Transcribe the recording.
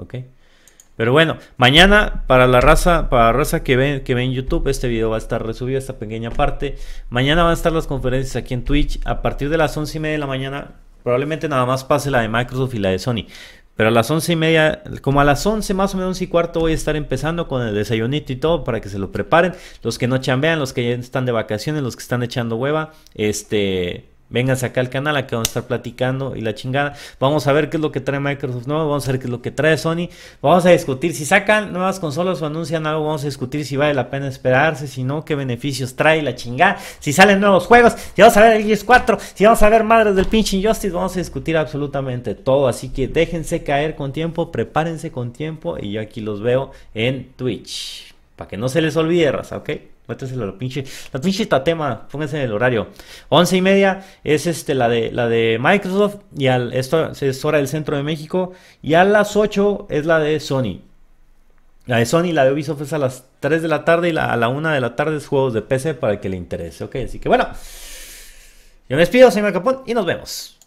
¿ok? Pero bueno, mañana para la raza, para la raza que ven, que en YouTube, este video va a estar resubido, esta pequeña parte. Mañana van a estar las conferencias aquí en Twitch a partir de las 11 y media de la mañana. Probablemente nada más pase la de Microsoft y la de Sony. Pero a las once y media, como a las 11 más o menos, 11 y cuarto, voy a estar empezando con el desayunito y todo para que se lo preparen. Los que no chambean, los que ya están de vacaciones, los que están echando hueva, este, Vénganse acá al canal, que vamos a estar platicando y la chingada. Vamos a ver qué es lo que trae Microsoft nuevo, vamos a ver qué es lo que trae Sony. Vamos a discutir si sacan nuevas consolas o anuncian algo, vamos a discutir si vale la pena esperarse, si no, qué beneficios trae la chingada, si salen nuevos juegos, si vamos a ver el gs 4, si vamos a ver Madres del pinche Injustice, vamos a discutir absolutamente todo. Así que déjense caer con tiempo, prepárense con tiempo y yo aquí los veo en Twitch. Para que no se les olvide, raza, ¿ok? a la pinche, la pinche tatema, pónganse en el horario. Once y media es este, la, de, la de Microsoft y al, esto es hora del centro de México. Y a las 8 es la de Sony. La de Sony, y la de Ubisoft es a las 3 de la tarde y a la 1 de la tarde es juegos de PC para el que le interese, ¿ok? Así que bueno, yo me despido, soy capón y nos vemos.